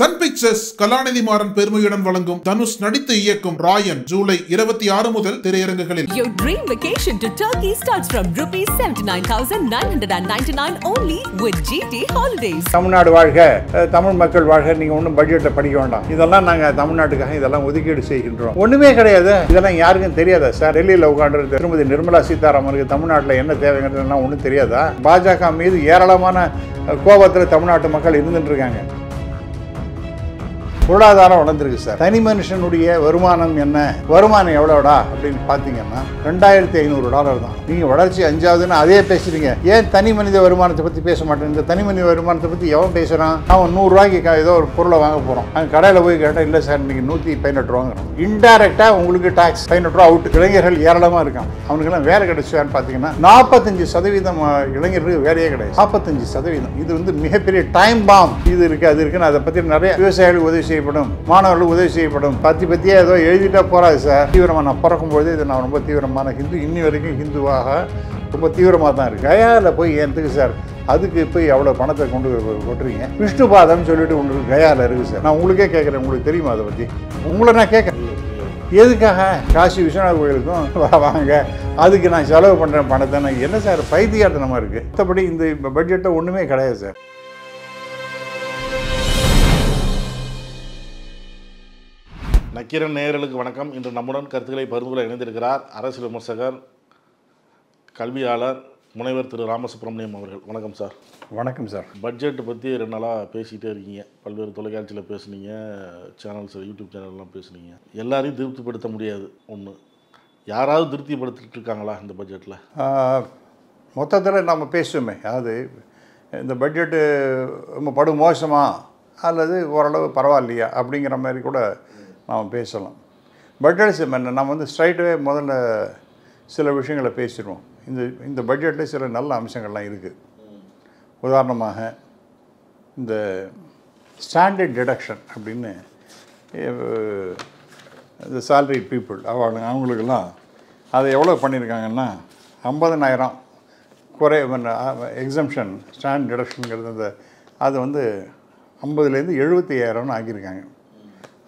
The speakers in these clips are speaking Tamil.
சன் பிக்சர்ஸ் கலாநிதி மாறன் பெருமையுடன் வழங்கும் தனுஷ் நடித்து இயக்கும் ராயன் ஜூலை இருபத்தி ஆறு முதல் திரையரங்குகளில் Your dream vacation to Turkey starts from rupees 79,999 only with GT Holidays. Tamil Nadu வாழ்க தமிழ் மக்கள் வாழ்க நீங்க ஒன்றும் பட்ஜெட்டில் படிக்க வேண்டாம் இதெல்லாம் நாங்க தமிழ்நாட்டுக்காக இதெல்லாம் ஒதுக்கீடு செய்கின்றோம் ஒண்ணுமே கிடையாது இதெல்லாம் யாருக்கும் தெரியாதா சார் டெல்லியில் உட்காந்துருந்த திருமதி நிர்மலா சீதாராமனுக்கு தமிழ்நாட்டில் என்ன தேவைங்கிறதுலாம் ஒன்றும் தெரியாதா பாஜக மீது ஏராளமான கோபத்தில் தமிழ்நாட்டு மக்கள் இருந்துட்டு இருக்காங்க பொருளாதாரம் வளர்ந்துருக்கு சார் தனி மனுஷனுடைய வருமானம் என்ன வருமானம் எவ்வளோடா அப்படின்னு பார்த்தீங்கன்னா ரெண்டாயிரத்தி ஐநூறு டாலர் தான் நீங்கள் வளர்ச்சி அஞ்சாவதுன்னு அதே பேசுறீங்க ஏன் தனி மனித வருமானத்தை பற்றி பேச மாட்டேன் இந்த தனி மனித வருமானத்தை பற்றி எவன் பேசுகிறான் அவன் நூறுரூவாய்க்கு ஏதோ ஒரு பொருளை வாங்க போகிறோம் அங்கே கடையில் போய் கேட்டால் இல்லை சார் நீங்கள் நூற்றி பதினெட்டு ரூபாங்கிறோம் இன்டெரக்டாக உங்களுக்கு டாக்ஸ் பதினெட்டு ரூபா அவுட் இளைஞர்கள் ஏராளமாக இருக்கான் அவனுக்கெல்லாம் வேலை கிடைச்சான்னு பார்த்தீங்கன்னா நாற்பத்தஞ்சு சதவீதம் இளைஞர்களுக்கு வேலையே கிடையாது நாற்பத்தஞ்சு சதவீதம் இது வந்து மிகப்பெரிய டைம் பாம் இது இருக்குது அது இருக்குன்னு அதை பற்றி நிறைய விவசாயிகளுக்கு உதவி செய்ய செய்யப்படும் மாணவர்களுக்கு உதவி செய்யப்படும் பத்தி பற்றியாக ஏதோ எழுதிட்டா போறாது சார் தீவிரமாக நான் பிறக்கும்போது இது நான் ரொம்ப தீவிரமான ஹிந்து இன்னி வரைக்கும் ஹிந்துவாக ரொம்ப தீவிரமாக தான் இருக்கு கயாவில் போய் ஏன்த்துக்கு சார் அதுக்கு போய் எவ்வளோ பணத்தை கொண்டு கொட்டுறீங்க விஷ்ணு பாதம்னு சொல்லிட்டு உங்களுக்கு கயாவில் இருக்கு சார் நான் உங்களுக்கே கேட்குறேன் உங்களுக்கு தெரியுமா அதை பற்றி உங்களை நான் கேட்குறேன் எதுக்காக காசி விஸ்வநாத கோயிலுக்கும் வாங்க அதுக்கு நான் செலவு பண்ணுறேன் பணத்தை நான் என்ன சார் பைத்தியாட்டனமாக இருக்குது மற்றபடி இந்த பட்ஜெட்டை ஒன்றுமே கிடையாது சார் நக்கீரன் நேயர்களுக்கு வணக்கம் இன்று நம்முடன் கருத்துக்களை பகிர்ந்து கொள்ள இணைந்திருக்கிறார் அரசியல் விமர்சகர் கல்வியாளர் முனைவர் திரு ராமசுப்ரமணியம் அவர்கள் வணக்கம் சார் வணக்கம் சார் பட்ஜெட் பற்றி ரெண்டு நாளாக பேசிகிட்டே இருக்கீங்க பல்வேறு தொலைக்காட்சியில் பேசுனீங்க சேனல்ஸ் யூடியூப் சேனல்லாம் பேசுனீங்க எல்லாரையும் திருப்திப்படுத்த முடியாது ஒன்று யாராவது திருப்திப்படுத்திட்டு இருக்காங்களா இந்த பட்ஜெட்டில் மொத்தத்தில் நம்ம பேசுவோமே அதாவது இந்த பட்ஜெட்டு படு மோசமாக அல்லது ஓரளவு பரவாயில்லையா அப்படிங்கிற மாதிரி கூட நாம் பேசலாம் பட்ஜெட் நம்ம வந்து ஸ்ட்ரைட்டாகவே முதல்ல சில விஷயங்களை பேசிடுவோம் இந்த இந்த பட்ஜெட்டில் சில நல்ல அம்சங்கள்லாம் இருக்குது உதாரணமாக இந்த ஸ்டாண்டர்ட் டிடக்ஷன் அப்படின்னு இந்த சேலரி பீப்புள் அவங்க அவங்களுக்கெல்லாம் அதை எவ்வளோ பண்ணியிருக்காங்கன்னா ஐம்பதனாயிரம் குறை எக்ஸம்ஷன் ஸ்டாண்ட் டிடக்ஷனுங்கிறது அந்த அது வந்து ஐம்பதுலேருந்து எழுபத்தி ஐயாயிரம்னு ஆக்கியிருக்காங்க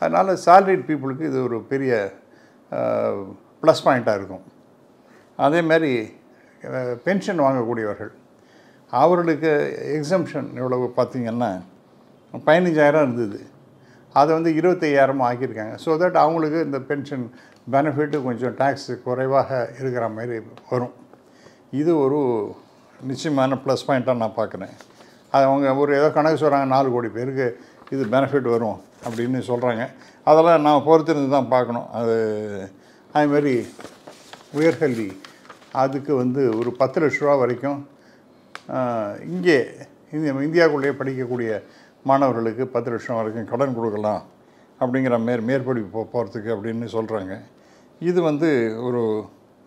அதனால் சேலரிட் பீப்புளுக்கு இது ஒரு பெரிய ப்ளஸ் பாயிண்ட்டாக இருக்கும் மாதிரி பென்ஷன் வாங்கக்கூடியவர்கள் அவர்களுக்கு எக்ஸம்ஷன் இவ்வளவு பார்த்திங்கன்னா பதினஞ்சாயிரம் இருந்தது அதை வந்து இருபத்தையாயிரமாக ஆக்கியிருக்காங்க ஸோ தட் அவங்களுக்கு இந்த பென்ஷன் பெனிஃபிட்டு கொஞ்சம் டேக்ஸ் குறைவாக இருக்கிற மாதிரி வரும் இது ஒரு நிச்சயமான ப்ளஸ் பாயிண்ட்டாக நான் பார்க்குறேன் அது அவங்க ஒரு ஏதோ கணக்கு சொல்கிறாங்க நாலு கோடி பேருக்கு இது பெனிஃபிட் வரும் அப்படின்னு சொல்கிறாங்க அதெல்லாம் நான் பொறுத்திருந்து தான் பார்க்கணும் அது அதுமாரி உயர்கல்வி அதுக்கு வந்து ஒரு பத்து லட்ச ரூபா வரைக்கும் இங்கே இந்திய இந்தியாவுக்குள்ளேயே படிக்கக்கூடிய மாணவர்களுக்கு பத்து லட்சம் வரைக்கும் கடன் கொடுக்கலாம் அப்படிங்கிற மேற் மேற்படி போ போகிறதுக்கு அப்படின்னு சொல்கிறாங்க இது வந்து ஒரு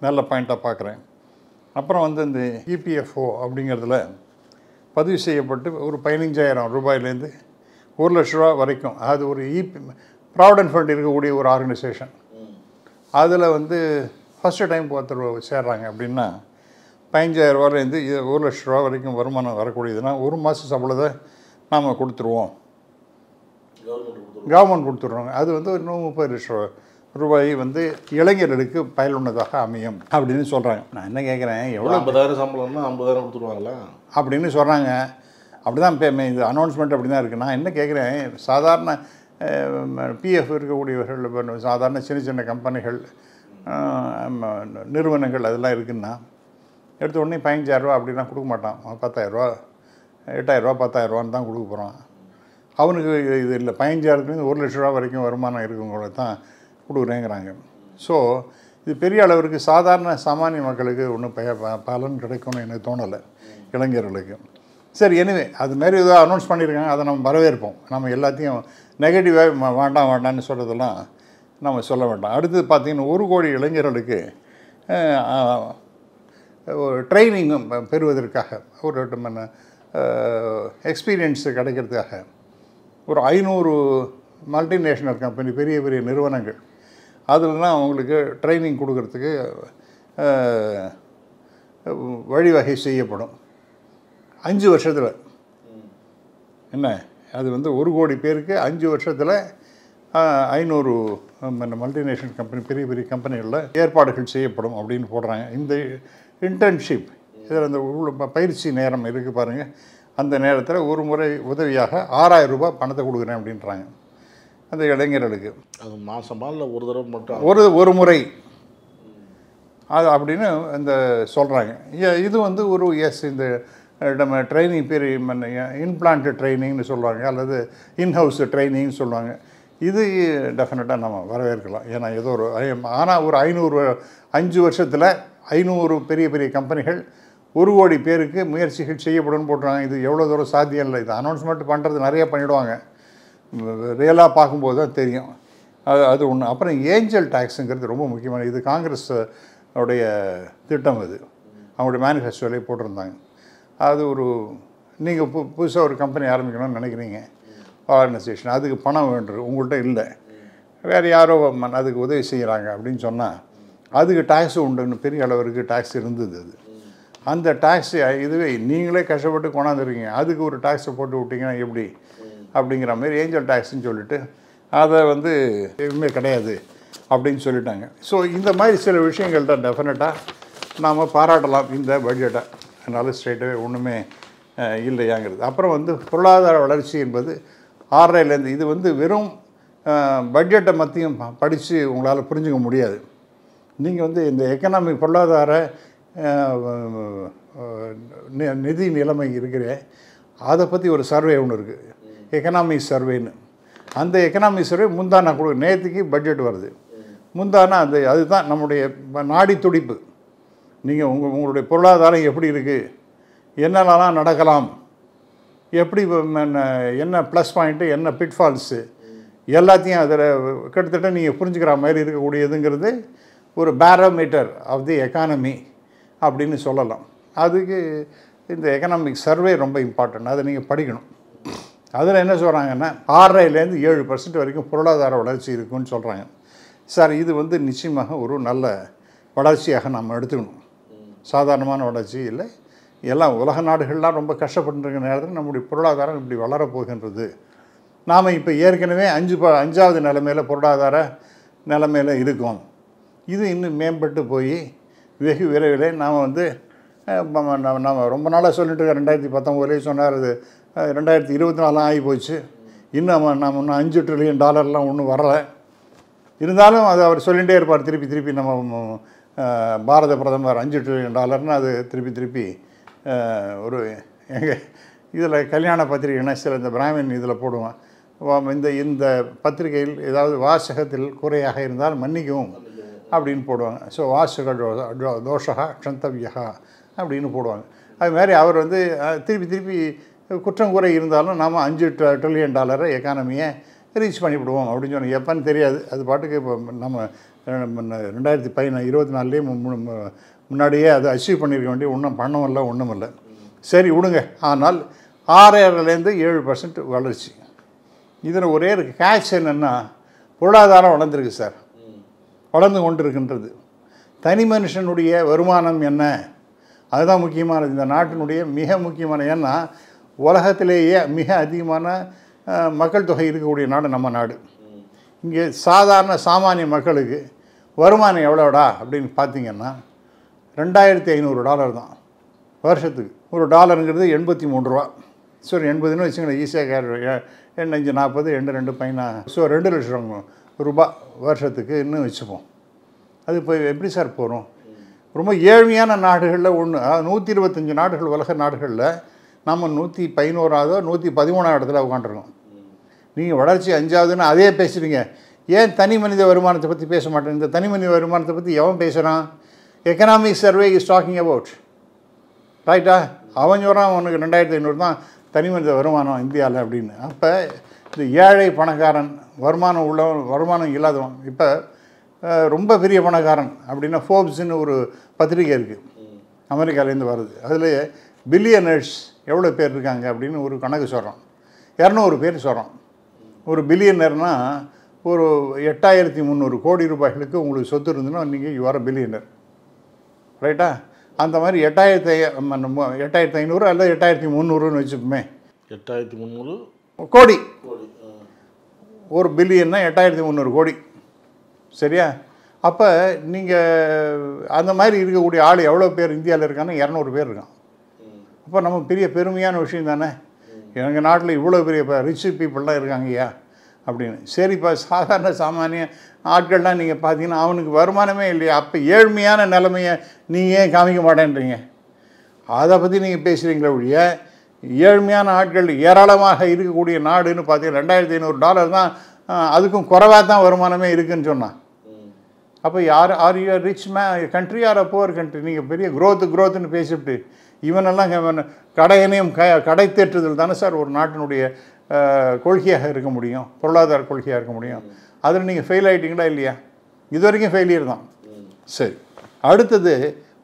நல்ல பாயிண்ட்டாக பார்க்குறேன் அப்புறம் வந்து இந்த இபிஎஃப்ஓ அப்படிங்கிறதுல பதிவு செய்யப்பட்டு ஒரு பதினஞ்சாயிரம் ரூபாயிலேருந்து ஒரு லட்ச ரூபா வரைக்கும் அது ஒரு இபி ப்ராவிடன்ட் ஃபண்ட் இருக்கக்கூடிய ஒரு ஆர்கனைசேஷன் அதில் வந்து ஃபஸ்ட்டு டைம் ஒருத்தர் சேர்றாங்க அப்படின்னா ரூபாயிலேருந்து இது ஒரு லட்ச ரூபா வரைக்கும் வருமானம் வரக்கூடியதுன்னா ஒரு மாத சம்பளத்தை நாம் கொடுத்துருவோம் கவர்மெண்ட் கொடுத்துருவாங்க அது வந்து ஒரு நூறு முப்பது லட்ச ரூபா ரூபாய் வந்து இளைஞர்களுக்கு பயனுள்ளதாக அமையும் அப்படின்னு சொல்கிறாங்க நான் என்ன கேட்குறேன் எவ்வளோ ஐம்பதாயிரம் சம்பளம்னா ஐம்பதாயிரம் கொடுத்துருவாங்களா அப்படின்னு சொல்கிறாங்க அப்படி தான் இப்போ இது அனௌன்ஸ்மெண்ட் அப்படி தான் இருக்குது நான் என்ன கேட்குறேன் சாதாரண பிஎஃப் இருக்கக்கூடியவர்கள் இப்போ சாதாரண சின்ன சின்ன கம்பெனிகள் நிறுவனங்கள் அதெல்லாம் இருக்குதுன்னா எடுத்த உடனே பதினஞ்சாயிரரூவா அப்படிலாம் கொடுக்க மாட்டான் பத்தாயிரரூவா எட்டாயிரரூவா பத்தாயிரரூவான்னு தான் கொடுக்க போகிறான் அவனுக்கு இது இல்லை பதினஞ்சாயிரத்துலேருந்து ஒரு லட்ச ரூபா வரைக்கும் வருமானம் இருக்குங்கள தான் கொடுக்குறேங்கிறாங்க ஸோ இது பெரிய அளவிற்கு சாதாரண சாமானிய மக்களுக்கு ஒன்றும் பய பலன் கிடைக்கும்னு எனக்கு தோணலை இளைஞர்களுக்கு சரி எனிவே அது மாதிரி ஏதோ அனௌன்ஸ் பண்ணியிருக்காங்க அதை நம்ம வரவேற்போம் நம்ம எல்லாத்தையும் நெகட்டிவாக வேண்டாம் வேண்டாம்னு சொல்கிறதெல்லாம் நம்ம சொல்ல வேண்டாம் அடுத்து பார்த்திங்கன்னா ஒரு கோடி இளைஞர்களுக்கு ஒரு ட்ரைனிங்கும் பெறுவதற்காக ஒரு எக்ஸ்பீரியன்ஸு கிடைக்கிறதுக்காக ஒரு ஐநூறு மல்டிநேஷ்னல் கம்பெனி பெரிய பெரிய நிறுவனங்கள் அதில் தான் அவங்களுக்கு ட்ரைனிங் கொடுக்கறதுக்கு வழிவகை செய்யப்படும் அஞ்சு வருஷத்தில் என்ன அது வந்து ஒரு கோடி பேருக்கு அஞ்சு வருஷத்தில் ஐநூறு மல்டிநேஷனல் கம்பெனி பெரிய பெரிய கம்பெனிகளில் ஏற்பாடுகள் செய்யப்படும் அப்படின்னு போடுறாங்க இந்த இன்டர்ன்ஷிப் இதில் அந்த பயிற்சி நேரம் இருக்குது பாருங்கள் அந்த நேரத்தில் ஒரு முறை உதவியாக ஆறாயிரம் ரூபாய் பணத்தை கொடுக்குறேன் அப்படின்றாங்க அந்த இளைஞர்களுக்கு அது மாதமாக இல்லை ஒரு தடவை மட்டும் ஒரு ஒரு முறை அது அப்படின்னு இந்த சொல்கிறாங்க இது வந்து ஒரு எஸ் இந்த நம்ம ட்ரைனிங் பீரியட் இன்பிளான்ட் ட்ரைனிங்னு சொல்லுவாங்க அல்லது இன்ஹவுஸ் ட்ரைனிங்னு சொல்லுவாங்க இது டெஃபினட்டாக நம்ம வரவேற்கலாம் ஏன்னா ஏதோ ஒரு ஆனால் ஒரு ஐநூறு அஞ்சு வருஷத்தில் ஐநூறு பெரிய பெரிய கம்பெனிகள் ஒரு கோடி பேருக்கு முயற்சிகள் செய்யப்படும் போட்டுருவாங்க இது எவ்வளோ தூரம் சாத்தியம் இல்லை இது அனௌன்ஸ்மெண்ட் பண்ணுறது நிறையா பண்ணிவிடுவாங்க ரியலாக பார்க்கும்போது தான் தெரியும் அது அது ஒன்று அப்புறம் ஏஞ்சல் டேக்ஸுங்கிறது ரொம்ப முக்கியமான இது காங்கிரஸ் உடைய திட்டம் அது அவங்களுடைய மேனிஃபெஸ்டோலேயே போட்டிருந்தாங்க அது ஒரு நீங்கள் பு புதுசாக ஒரு கம்பெனி ஆரம்பிக்கணும்னு நினைக்கிறீங்க ஆர்கனைசேஷன் அதுக்கு பணம் வேண்டும் உங்கள்கிட்ட இல்லை வேறு யாரோ அதுக்கு உதவி செய்கிறாங்க அப்படின்னு சொன்னால் அதுக்கு டேக்ஸ் உண்டுன்னு பெரிய அளவிற்கு டேக்ஸ் இருந்தது அது அந்த டேக்ஸ் இதுவே நீங்களே கஷ்டப்பட்டு கொண்டாந்துருக்கீங்க அதுக்கு ஒரு டேக்ஸை போட்டு விட்டிங்கன்னா எப்படி அப்படிங்கிற மாதிரி ஏஞ்சல் டேக்ஸ்ன்னு சொல்லிட்டு அதை வந்து எதுவுமே கிடையாது அப்படின்னு சொல்லிட்டாங்க ஸோ இந்த மாதிரி சில விஷயங்கள் தான் டெஃபினட்டாக நாம் பாராட்டலாம் இந்த பட்ஜெட்டை அதனால் ஸ்ட்ரெயிட்டாகவே ஒன்றுமே இல்லையாங்கிறது அப்புறம் வந்து பொருளாதார வளர்ச்சி என்பது ஆர்ஐலேருந்து இது வந்து வெறும் பட்ஜெட்டை மத்தியும் படித்து உங்களால் புரிஞ்சுக்க முடியாது நீங்கள் வந்து இந்த எக்கனாமிக் பொருளாதார நிதி நிலைமை இருக்கிற அதை பற்றி ஒரு சர்வே ஒன்று இருக்குது எக்கனாமிக் சர்வேன்னு அந்த எக்கனாமிக் சர்வே முந்தானா கொடு நேற்றுக்கு பட்ஜெட் வருது முந்தானா அந்த அதுதான் நம்முடைய நாடி துடிப்பு நீங்கள் உங்கள் உங்களுடைய பொருளாதாரம் எப்படி இருக்குது என்னென்னலாம் நடக்கலாம் எப்படி என்ன ப்ளஸ் பாயிண்ட்டு என்ன பிட்ஃபால்ஸு எல்லாத்தையும் அதில் கிட்டத்தட்ட நீங்கள் புரிஞ்சுக்கிற மாதிரி இருக்கக்கூடியதுங்கிறது ஒரு பேரோமீட்டர் ஆஃப் தி எக்கானமி அப்படின்னு சொல்லலாம் அதுக்கு இந்த எக்கனாமிக் சர்வே ரொம்ப இம்பார்ட்டன்ட் அதை நீங்கள் படிக்கணும் அதில் என்ன சொல்கிறாங்கன்னா ஆறரைலேருந்து ஏழு பர்சன்ட் வரைக்கும் பொருளாதார வளர்ச்சி இருக்குன்னு சொல்கிறாங்க சார் இது வந்து நிச்சயமாக ஒரு நல்ல வளர்ச்சியாக நாம் எடுத்துக்கணும் சாதாரணமான வளர்ச்சி இல்லை எல்லாம் உலக நாடுகள்லாம் ரொம்ப கஷ்டப்பட்டுருக்க நேரத்தில் நம்முடைய பொருளாதாரம் இப்படி வளரப்போகின்றது நாம் இப்போ ஏற்கனவே அஞ்சு ப அஞ்சாவது நிலைமையில் பொருளாதார நிலைமையில் இருக்கும் இது இன்னும் மேம்பட்டு போய் வெகு விரைவில் நாம் வந்து நம்ம ரொம்ப நாளாக சொல்லிட்டு இருக்கோம் ரெண்டாயிரத்தி பத்தொம்போதுலேயே சொன்னார் அது ரெண்டாயிரத்தி இருபத்தி நாலாம் ஆகி போச்சு இன்னும் நம்ம இன்னும் அஞ்சு ட்ரில்லியன் டாலர்லாம் ஒன்றும் வரலை இருந்தாலும் அது அவர் சொல்லிகிட்டே இருப்பார் திருப்பி திருப்பி நம்ம பாரத பிரதமர் அஞ்சு ட்ரில்லியன் டாலர்னு அது திருப்பி திருப்பி ஒரு எங்கள் இதில் கல்யாண பத்திரிகைனா சில இந்த பிராமின் இதில் போடுவேன் இந்த இந்த பத்திரிகையில் ஏதாவது வாசகத்தில் குறையாக இருந்தால் மன்னிக்கவும் அப்படின்னு போடுவாங்க ஸோ வாசக தோஷகா க்ஷந்தவியா அப்படின்னு போடுவாங்க அது மாதிரி அவர் வந்து திருப்பி திருப்பி குற்றம் குறை இருந்தாலும் நாம் அஞ்சு ட்ரில்லியன் டாலரை எக்கானமியை ரீச் பண்ணிவிடுவோம் அப்படின்னு சொன்னோம் எப்போன்னு தெரியாது அது பாட்டுக்கு இப்போ நம்ம ரெண்டாயிரத்தி பதினா இருபத்தி நாலுலேயே முன்னாடியே அதை அச்சீவ் பண்ணியிருக்க வேண்டிய ஒன்றும் பண்ணவும் இல்லை ஒன்றும் இல்லை சரி விடுங்க ஆனால் ஆறாயிரம்லேருந்து ஏழு பர்சன்ட் வளர்ச்சி இதில் ஒரே இருக்கு கேட்ச் என்னென்னா பொருளாதாரம் வளர்ந்துருக்கு சார் வளர்ந்து கொண்டு இருக்கின்றது தனி மனுஷனுடைய வருமானம் என்ன அதுதான் முக்கியமானது இந்த நாட்டினுடைய மிக முக்கியமான ஏன்னா உலகத்திலேயே மிக அதிகமான மக்கள் தொகை இருக்கக்கூடிய நாடு நம்ம நாடு இங்கே சாதாரண சாமானிய மக்களுக்கு வருமானம் எவ்வளோடா அப்படின்னு பார்த்தீங்கன்னா ரெண்டாயிரத்தி ஐநூறு டாலர் தான் வருஷத்துக்கு ஒரு டாலருங்கிறது எண்பத்தி மூணு ரூபா ஸோ எண்பதுன்னு வச்சுக்கணும் ஈஸியாக கேர் அஞ்சு நாற்பது ரெண்டு ரெண்டு பையனா ஸோ ரெண்டு லட்சம் ரூபா வருஷத்துக்கு இன்னும் வச்சுப்போம் அது இப்போ எப்படி சார் போகிறோம் ரொம்ப ஏழ்மையான நாடுகளில் ஒன்று நூற்றி இருபத்தஞ்சி நாடுகள் உலக நாடுகளில் நம்ம நூற்றி பதினோராவதோ நூற்றி பதிமூணாவது இடத்துல உட்காண்டிருக்கோம் நீங்கள் வளர்ச்சி அஞ்சாவதுன்னு அதே பேசுகிறீங்க ஏன் தனி மனித வருமானத்தை பற்றி பேச மாட்டேன் இந்த தனி மனித வருமானத்தை பற்றி எவன் பேசுகிறான் economic survey is talking about ரைட்டா அவன் சொல்கிறான் அவனுக்கு ரெண்டாயிரத்தி ஐநூறு தான் தனி மனித வருமானம் இந்தியாவில் அப்படின்னு அப்போ இந்த ஏழை பணக்காரன் வருமானம் உள்ளவன் வருமானம் இல்லாதவன் இப்போ ரொம்ப பெரிய பணக்காரன் அப்படின்னா ஃபோப்ஸ்ன்னு ஒரு பத்திரிகை இருக்குது அமெரிக்காலேருந்து வருது அதில் பில்லியனர்ஸ் எவ்வளோ பேர் இருக்காங்க அப்படின்னு ஒரு கணக்கு சொல்கிறோம் இரநூறு பேர் சொல்கிறோம் ஒரு பில்லியனர்னால் ஒரு எட்டாயிரத்தி முந்நூறு கோடி ரூபாய்களுக்கு உங்களுக்கு சொத்து இருந்ததுன்னா நீங்கள் யுவர் பில்லியனர் ரைட்டா அந்த மாதிரி எட்டாயிரத்தி எட்டாயிரத்தி ஐநூறு அல்லது எட்டாயிரத்தி முந்நூறுன்னு வச்சுப்போமே எட்டாயிரத்தி முந்நூறு கோடி ஒரு பில்லியன்னா எட்டாயிரத்தி முந்நூறு கோடி சரியா அப்போ நீங்கள் அந்த மாதிரி இருக்கக்கூடிய ஆள் எவ்வளோ பேர் இந்தியாவில் இருக்காங்கன்னா இரநூறு பேர் இருக்கான் அப்போ நம்ம பெரிய பெருமையான விஷயம் தானே எங்கள் நாட்டில் இவ்வளோ பெரிய ரிச் பீப்புளெலாம் இருக்காங்க ஐயா அப்படின்னு சரிப்பா சாதாரண சாமானிய ஆட்கள்லாம் நீங்கள் பார்த்தீங்கன்னா அவனுக்கு வருமானமே இல்லையா அப்போ ஏழ்மையான நிலைமையை நீங்கள் ஏன் காமிக்க மாட்டேன்றீங்க அதை பற்றி நீங்கள் பேசுகிறீங்களே ஒழிய ஏழ்மையான ஆட்கள் ஏராளமாக இருக்கக்கூடிய நாடுன்னு பார்த்தீங்கன்னா ரெண்டாயிரத்தி ஐநூறு டாலர் தான் அதுக்கும் குறைவாக தான் வருமானமே இருக்குதுன்னு சொன்னான் அப்போ யார் are you rich may country or a poor country நீங்கள் பெரிய க்ரோத்து க்ரோத்துன்னு பேசிவிட்டு இவனெல்லாம் கடையினையும் க கடை தேற்றுதல் தானே சார் ஒரு நாட்டினுடைய கொள்கையாக இருக்க முடியும் பொருளாதார கொள்கையாக இருக்க முடியும் அதில் நீங்கள் ஃபெயில் ஆகிட்டீங்களா இல்லையா இது வரைக்கும் ஃபெயிலியர் தான் சரி அடுத்தது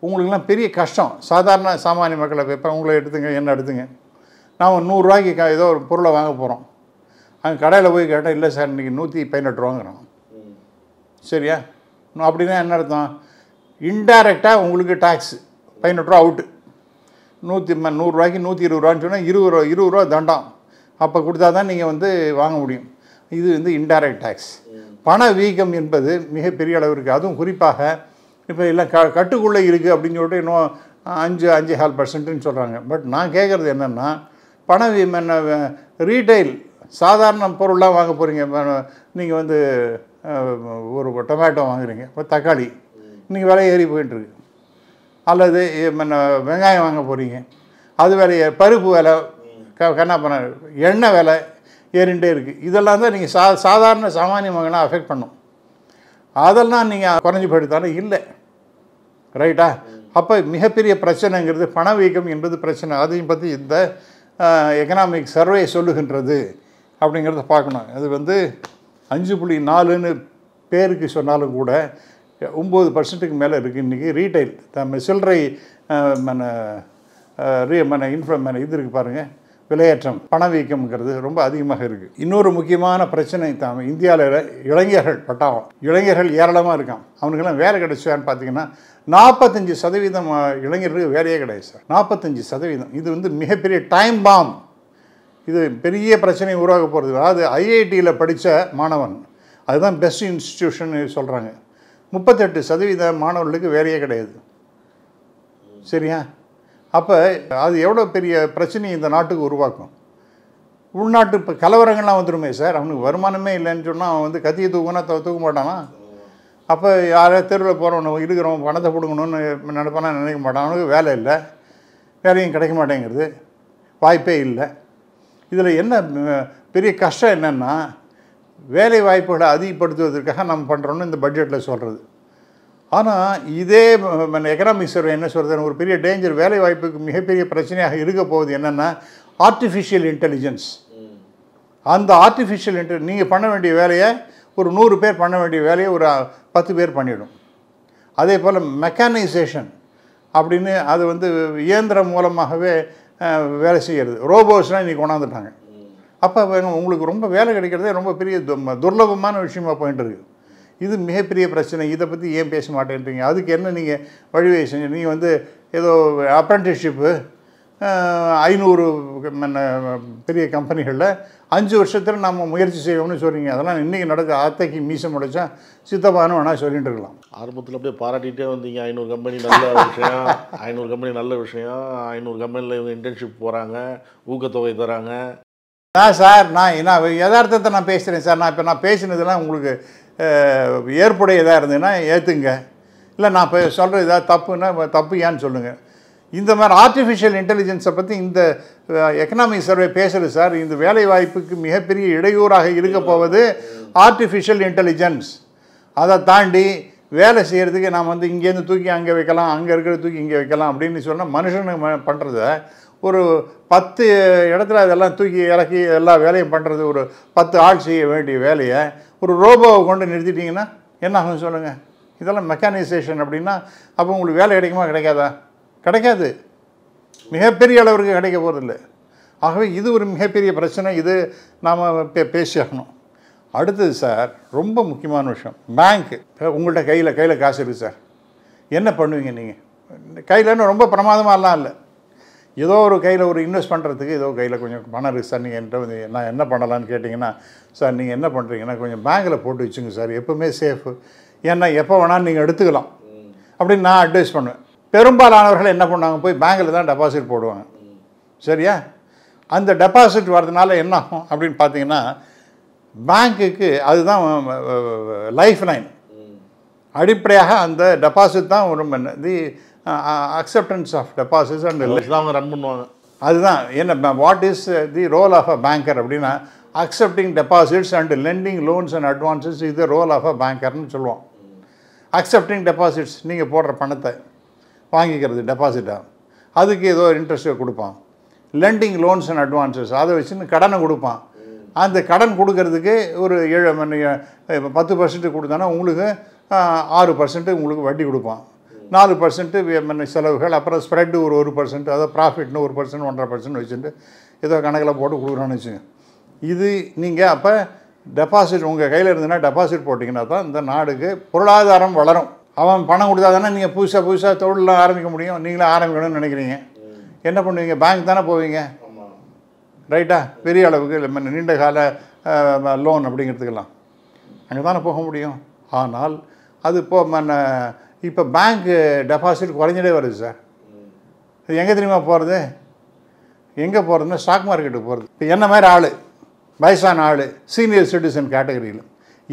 உங்களுக்குலாம் பெரிய கஷ்டம் சாதாரண சாமானிய மக்களை இப்போ உங்களை எடுத்துங்க என்ன எடுத்துங்க நாம் நூறுரூவாய்க்கு க ஏதோ ஒரு பொருளை வாங்க போகிறோம் அங்கே கடையில் போய் கேட்டால் இல்லை சார் இன்றைக்கி நூற்றி பதினெட்டு ரூபாங்கிறோம் சரியா அப்படின்னா என்ன அர்த்தம் இன்டைரக்டாக உங்களுக்கு டேக்ஸ் பதினெட்டு ரூபா அவுட்டு நூற்றி நூறுரூவாய்க்கு நூற்றி இருபது ரூபான்னு சொன்னால் இருபது ரூபா இருபது ரூபா தண்டம் அப்போ கொடுத்தா தான் நீங்கள் வந்து வாங்க முடியும் இது வந்து இன்டைரக்ட் டேக்ஸ் பண வீக்கம் என்பது மிகப்பெரிய அளவு இருக்குது அதுவும் குறிப்பாக இப்போ எல்லாம் க கட்டுக்குள்ளே இருக்குது அப்படின்னு சொல்லிட்டு இன்னும் அஞ்சு அஞ்சு ஹால் பர்சன்ட்டுன்னு சொல்கிறாங்க பட் நான் கேட்குறது என்னென்னா பண என்ன ரீட்டைல் சாதாரண பொருளெலாம் வாங்க போகிறீங்க நீங்கள் வந்து ஒரு டொமேட்டோ வாங்குறீங்க இப்போ தக்காளி இன்றைக்கி விலை ஏறி போயிட்டுருக்கு அல்லது வெங்காயம் வாங்க போகிறீங்க அது வேலையை பருப்பு விலை என்ன பண்ண எண்ணெய் விலை ஏறிண்டே இருக்குது இதெல்லாம் தான் நீங்கள் சா சாதாரண சாமானிய மகனாக அஃபெக்ட் பண்ணும் அதெல்லாம் நீங்கள் குறைஞ்சி போயிடுத்தானே இல்லை ரைட்டா அப்போ மிகப்பெரிய பிரச்சனைங்கிறது பணவீக்கம் என்பது பிரச்சனை அதையும் பற்றி இந்த எக்கனாமிக் சர்வே சொல்லுகின்றது அப்படிங்கிறத பார்க்கணும் அது வந்து அஞ்சு புள்ளி நாலுன்னு பேருக்கு சொன்னாலும் கூட ஒம்பது பர்சன்ட்டுக்கு மேலே இருக்குது இன்றைக்கி ரீட்டைல் தம் சில்லறை மன ரீ மன இன்ஃப்ள மேன இது இருக்குது பாருங்கள் விலையேற்றம் பணவீக்கம்ங்கிறது ரொம்ப அதிகமாக இருக்குது இன்னொரு முக்கியமான பிரச்சனை தான் இந்தியாவில் இளைஞர்கள் பட்டாவம் இளைஞர்கள் ஏராளமாக இருக்கான் அவனுக்கெல்லாம் வேலை கிடைச்சான்னு பார்த்தீங்கன்னா நாற்பத்தஞ்சு சதவீதம் இளைஞர்களுக்கு வேலையே கிடையாது சார் நாற்பத்தஞ்சு சதவீதம் இது வந்து மிகப்பெரிய டைம் பாம் இது பெரிய பிரச்சனை உருவாக போகிறது அதாவது ஐஐடியில் படித்த மாணவன் அதுதான் பெஸ்ட் இன்ஸ்டிடியூஷன் சொல்கிறாங்க முப்பத்தெட்டு சதவீத மாணவர்களுக்கு வேலையே கிடையாது சரியா அப்போ அது எவ்வளோ பெரிய பிரச்சனையை இந்த நாட்டுக்கு உருவாக்கும் உள்நாட்டு இப்போ கலவரங்கள்லாம் வந்துடுமே சார் அவனுக்கு வருமானமே இல்லைன்னு சொன்னால் அவன் வந்து கத்தியை தூக்குனா தூக்க மாட்டானா அப்போ யாரோ தெருவில் போகிறவன இருக்கிறவன் பணத்தை கொடுக்கணும்னு நினைப்பானா நினைக்க மாட்டான் அவனுக்கு வேலை இல்லை வேலையும் கிடைக்க மாட்டேங்கிறது வாய்ப்பே இல்லை இதில் என்ன பெரிய கஷ்டம் என்னென்னா வேலை வாய்ப்புகளை அதிகப்படுத்துவதற்காக நம்ம பண்ணுறோன்னு இந்த பட்ஜெட்டில் சொல்கிறது ஆனால் இதே எக்கனாமிக்ஸர் என்ன சொல்கிறது ஒரு பெரிய டேஞ்சர் வேலை வாய்ப்புக்கு மிகப்பெரிய பிரச்சனையாக இருக்க போகுது என்னென்னா ஆர்டிஃபிஷியல் இன்டெலிஜென்ஸ் அந்த ஆர்டிஃபிஷியல் இன்டெலி நீங்கள் பண்ண வேண்டிய வேலையை ஒரு நூறு பேர் பண்ண வேண்டிய வேலையை ஒரு பத்து பேர் பண்ணிவிடும் அதே போல் மெக்கானைசேஷன் அப்படின்னு அது வந்து இயந்திரம் மூலமாகவே வேலை செய்கிறது ரோபோட்ஸ்லாம் இன்றைக்கி கொண்டாந்துட்டாங்க அப்போ உங்களுக்கு ரொம்ப வேலை கிடைக்கிறதே ரொம்ப பெரிய துர்லபமான விஷயமா போயிட்டு இருக்குது இது மிகப்பெரிய பிரச்சனை இதை பற்றி ஏன் பேச மாட்டேன்றீங்க அதுக்கு என்ன நீங்கள் வழிவகை செஞ்சு நீங்கள் வந்து ஏதோ அப்ரண்டிஷிப்பு ஐநூறு பெரிய கம்பெனிகளில் அஞ்சு வருஷத்தில் நம்ம முயற்சி செய்வோம்னு சொல்கிறீங்க அதெல்லாம் இன்றைக்கி நடக்க ஆத்தைக்கு மீசம் முடிச்சா சித்தப்பானு வேணால் சொல்லிகிட்டு இருக்கலாம் ஆரம்பத்தில் அப்படியே பாராட்டிகிட்டே வந்தீங்க ஐநூறு கம்பெனி நல்ல விஷயம் ஐநூறு கம்பெனி நல்ல விஷயம் ஐநூறு கம்பெனியில் இவங்க இன்டர்ன்ஷிப் போகிறாங்க ஊக்கத்தொகை தராங்க நான் சார் நான் என்ன யதார்த்தத்தை நான் பேசுகிறேன் சார் நான் இப்போ நான் பேசினதெல்லாம் உங்களுக்கு ஏற்புடையதாக இருந்ததுன்னா ஏற்றுங்க இல்லை நான் இப்போ சொல்கிற இதாக தப்புன்னா தப்பு ஏன்னு சொல்லுங்கள் இந்த மாதிரி ஆர்டிஃபிஷியல் இன்டெலிஜென்ஸை பற்றி இந்த எக்கனாமிக் சர்வே பேசுகிறது சார் இந்த வேலை வாய்ப்புக்கு மிகப்பெரிய இடையூறாக இருக்க போவது ஆர்டிஃபிஷியல் இன்டெலிஜென்ஸ் அதை தாண்டி வேலை செய்கிறதுக்கு நாம் வந்து இங்கேருந்து தூக்கி அங்கே வைக்கலாம் அங்கே இருக்கிற தூக்கி இங்கே வைக்கலாம் அப்படின்னு சொன்னால் மனுஷனுக்கு பண்ணுறத ஒரு பத்து இடத்துல அதெல்லாம் தூக்கி இறக்கி எல்லா வேலையும் பண்ணுறது ஒரு பத்து ஆள் செய்ய வேண்டிய வேலையை ஒரு ரோபோவை கொண்டு நிறுத்திட்டிங்கன்னா என்ன ஆகும் சொல்லுங்கள் இதெல்லாம் மெக்கானைசேஷன் அப்படின்னா அப்போ உங்களுக்கு வேலை கிடைக்குமா கிடைக்காதா கிடைக்காது மிகப்பெரிய அளவிற்கு கிடைக்க போகிறதில்ல ஆகவே இது ஒரு மிகப்பெரிய பிரச்சனை இது நாம் பே பேசியாகணும் அடுத்தது சார் ரொம்ப முக்கியமான விஷயம் பேங்க்கு உங்கள்கிட்ட கையில் கையில் காசு இருக்குது சார் என்ன பண்ணுவீங்க நீங்கள் கையிலன்னு ரொம்ப பிரமாதமாகலாம் இல்லை ஏதோ ஒரு கையில் ஒரு இன்வெஸ்ட் பண்ணுறதுக்கு ஏதோ கையில் கொஞ்சம் பணம் இருக்குது சார் நீங்கள் என்கிட்ட வந்து நான் என்ன பண்ணலான்னு கேட்டிங்கன்னா சார் நீங்கள் என்ன பண்ணுறீங்கன்னா கொஞ்சம் பேங்க்கில் போட்டு வச்சுங்க சார் எப்போவுமே சேஃபு ஏன்னா எப்போ வேணாலும் நீங்கள் எடுத்துக்கலாம் அப்படின்னு நான் அட்வைஸ் பண்ணுவேன் பெரும்பாலானவர்கள் என்ன பண்ணுவாங்க போய் பேங்கில் தான் டெபாசிட் போடுவாங்க சரியா அந்த டெபாசிட் வர்றதுனால என்ன ஆகும் அப்படின்னு பார்த்தீங்கன்னா பேங்க்குக்கு அதுதான் லைஃப் லைன் அடிப்படையாக அந்த டெபாசிட் தான் ஒரு the acceptance of deposits and தான் அவங்க ரன் பண்ணுவாங்க அதுதான் என்ன what is the role of a banker அப்படின்னா accepting deposits and lending loans and advances இது ரோல் ஆஃப் அ பேங்கர்னு சொல்லுவோம் அக்செப்டிங் டெபாசிட்ஸ் நீங்கள் போடுற பணத்தை வாங்கிக்கிறது டெபாசிட்டாக அதுக்கு ஏதோ இன்ட்ரெஸ்ட்டை கொடுப்பான் லெண்டிங் லோன்ஸ் அண்ட் அட்வான்சஸ் அதை வச்சுன்னு கடனை கொடுப்பான் அந்த கடன் கொடுக்கறதுக்கு ஒரு ஏழு பத்து பர்சன்ட்டு கொடுத்தானா உங்களுக்கு ஆறு பர்சன்ட்டு உங்களுக்கு வட்டி கொடுப்பான் நாலு பர்சன்ட்டு செலவுகள் அப்புறம் ஸ்ப்ரெட்டு ஒரு ஒரு பர்சன்ட் அதாவது ப்ராஃபிட்னு ஒரு பர்சன்ட் ஒன்றரை பர்சன்ட் வச்சுட்டு ஏதோ கணக்கில் போட்டு கொடுக்குறோன்னு வச்சுங்க இது நீங்கள் அப்போ டெபாசிட் உங்கள் கையில் இருந்ததுன்னா டெபாசிட் போட்டிங்கன்னா தான் இந்த நாடுக்கு பொருளாதாரம் வளரும் அவன் பணம் கொடுத்தா தானே நீங்கள் புதுசாக புதுசாக தொழிலெலாம் ஆரம்பிக்க முடியும் நீங்களும் ஆரம்பிக்கணும்னு நினைக்கிறீங்க என்ன பண்ணுவீங்க பேங்க் தானே போவீங்க ரைட்டா பெரிய அளவுக்கு இல்லை நீண்ட கால லோன் அப்படிங்கிறதுக்கெல்லாம் அங்கே தானே போக முடியும் ஆனால் அது இப்போ இப்போ பேங்க்கு டெபாசிட் குறைஞ்சிட்டே வருது சார் அது எங்கே தெரியுமா போகிறது எங்கே போகிறதுன்னா ஸ்டாக் மார்க்கெட்டுக்கு போகிறது இப்போ என்ன மாதிரி ஆள் வயசான ஆள் சீனியர் சிட்டிசன் கேட்டகரியில்